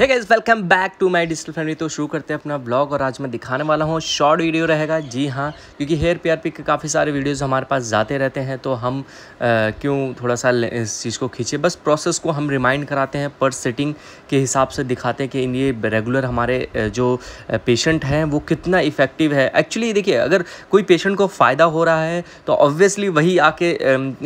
hey guys welcome back to my digital family तो शुरू करते हैं अपना ब्लॉग और आज मैं दिखाने वाला हूँ शॉर्ट वीडियो रहेगा जी हाँ क्योंकि हेयर पी आर पी के काफ़ी सारे वीडियोस हमारे पास जाते रहते हैं तो हम आ, क्यों थोड़ा सा इस चीज़ को खींचे बस प्रोसेस को हम रिमाइंड कराते हैं पर सेटिंग के हिसाब से दिखाते हैं कि ये रेगुलर हमारे जो पेशेंट हैं वो कितना इफेक्टिव है एक्चुअली देखिए अगर कोई पेशेंट को फ़ायदा हो रहा है तो ऑब्वियसली वही आके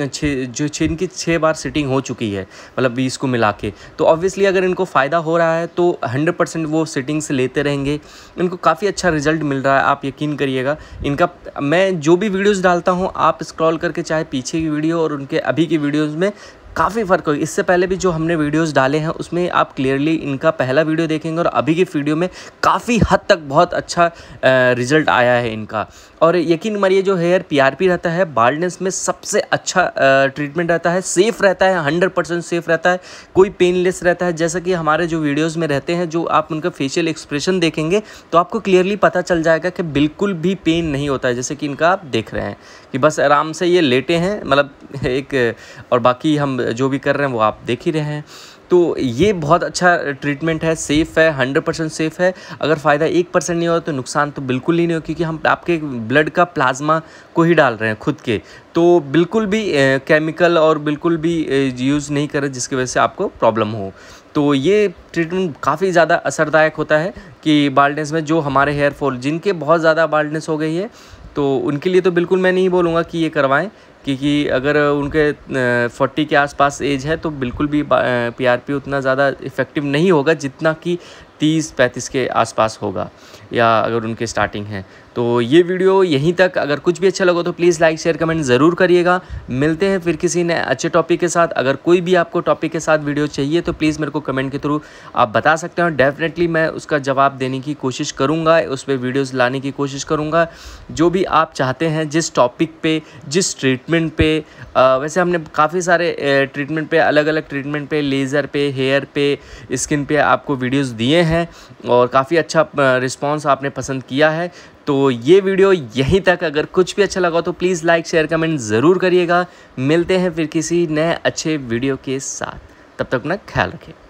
छः जो छः इनकी छः बार सेटिंग हो चुकी है मतलब बीस को मिला के तो ऑब्वियसली अगर इनको फ़ायदा हो रहा है है तो 100 परसेंट वो सेटिंग्स लेते रहेंगे इनको काफ़ी अच्छा रिजल्ट मिल रहा है आप यकीन करिएगा इनका मैं जो भी वीडियोज़ डालता हूँ आप स्क्रॉल करके चाहे पीछे की वीडियो और उनके अभी की वीडियोज़ में काफ़ी फ़र्क होगी इससे पहले भी जो हमने वीडियोज़ डाले हैं उसमें आप क्लियरली इनका पहला वीडियो देखेंगे और अभी की वीडियो में काफ़ी हद तक बहुत अच्छा रिजल्ट आया है इनका और यकीन मानिए जो हेयर पीआरपी रहता है बाल्डनेस में सबसे अच्छा ट्रीटमेंट रहता है सेफ़ रहता है हंड्रेड परसेंट सेफ़ रहता है कोई पेनलेस रहता है जैसा कि हमारे जो वीडियोज़ में रहते हैं जो आप उनका फेशियल एक्सप्रेशन देखेंगे तो आपको क्लियरली पता चल जाएगा कि बिल्कुल भी पेन नहीं होता है जैसे कि इनका आप देख रहे हैं कि बस आराम से ये लेटे हैं मतलब एक और बाकी हम जो भी कर रहे हैं वो आप देख ही रहे हैं तो ये बहुत अच्छा ट्रीटमेंट है सेफ़ है हंड्रेड परसेंट सेफ़ है अगर फ़ायदा एक परसेंट नहीं हो तो नुकसान तो बिल्कुल ही नहीं हो क्योंकि हम आपके ब्लड का प्लाज्मा को ही डाल रहे हैं खुद के तो बिल्कुल भी केमिकल और बिल्कुल भी यूज़ नहीं करें जिसकी वजह से आपको प्रॉब्लम हो तो ये ट्रीटमेंट काफ़ी ज़्यादा असरदायक होता है कि बाल्डनेस में जो हमारे हेयरफॉल जिनके बहुत ज़्यादा बाल्डनेस हो गई है तो उनके लिए तो बिल्कुल मैं नहीं बोलूँगा कि ये करवाएँ क्योंकि अगर उनके फोर्टी के आसपास एज है तो बिल्कुल भी पीआरपी उतना ज़्यादा इफ़ेक्टिव नहीं होगा जितना कि तीस पैंतीस के आसपास होगा या अगर उनके स्टार्टिंग है तो ये वीडियो यहीं तक अगर कुछ भी अच्छा लगा तो प्लीज़ लाइक शेयर कमेंट ज़रूर करिएगा मिलते हैं फिर किसी ने अच्छे टॉपिक के साथ अगर कोई भी आपको टॉपिक के साथ वीडियो चाहिए तो प्लीज़ मेरे को कमेंट के थ्रू आप बता सकते हैं डेफिनेटली मैं उसका जवाब देने की कोशिश करूँगा उस पर वीडियोज़ लाने की कोशिश करूँगा जो भी आप चाहते हैं जिस टॉपिक पर जिस ट्रीटमेंट ट्रीटमेंट पे वैसे हमने काफ़ी सारे ट्रीटमेंट पे अलग अलग ट्रीटमेंट पे लेज़र पे हेयर पे स्किन पे आपको वीडियोस दिए हैं और काफ़ी अच्छा रिस्पांस आपने पसंद किया है तो ये वीडियो यहीं तक अगर कुछ भी अच्छा लगा तो प्लीज़ लाइक शेयर कमेंट ज़रूर करिएगा मिलते हैं फिर किसी नए अच्छे वीडियो के साथ तब तक अपना ख्याल रखें